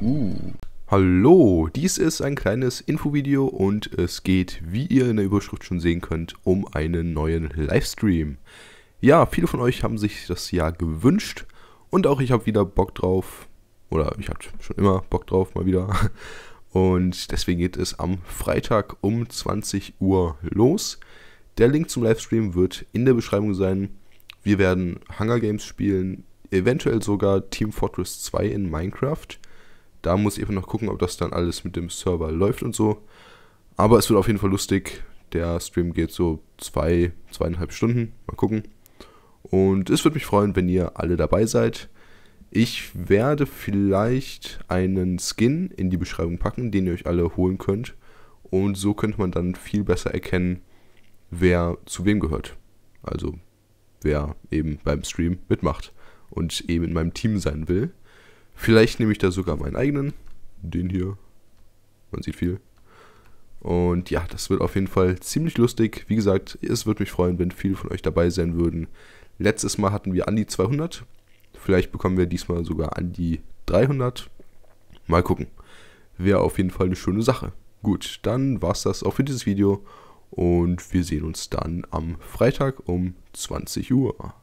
Uh. Hallo, dies ist ein kleines Infovideo und es geht, wie ihr in der Überschrift schon sehen könnt, um einen neuen Livestream. Ja, viele von euch haben sich das ja gewünscht und auch ich habe wieder Bock drauf. Oder ich habe schon immer Bock drauf, mal wieder. Und deswegen geht es am Freitag um 20 Uhr los. Der Link zum Livestream wird in der Beschreibung sein. Wir werden Hunger Games spielen, eventuell sogar Team Fortress 2 in Minecraft. Da muss ich eben noch gucken, ob das dann alles mit dem Server läuft und so. Aber es wird auf jeden Fall lustig. Der Stream geht so zwei, zweieinhalb Stunden. Mal gucken. Und es würde mich freuen, wenn ihr alle dabei seid. Ich werde vielleicht einen Skin in die Beschreibung packen, den ihr euch alle holen könnt. Und so könnte man dann viel besser erkennen, wer zu wem gehört. Also wer eben beim Stream mitmacht und eben in meinem Team sein will. Vielleicht nehme ich da sogar meinen eigenen. Den hier. Man sieht viel. Und ja, das wird auf jeden Fall ziemlich lustig. Wie gesagt, es würde mich freuen, wenn viele von euch dabei sein würden. Letztes Mal hatten wir an die 200. Vielleicht bekommen wir diesmal sogar an die 300. Mal gucken. Wäre auf jeden Fall eine schöne Sache. Gut, dann war es das auch für dieses Video. Und wir sehen uns dann am Freitag um 20 Uhr.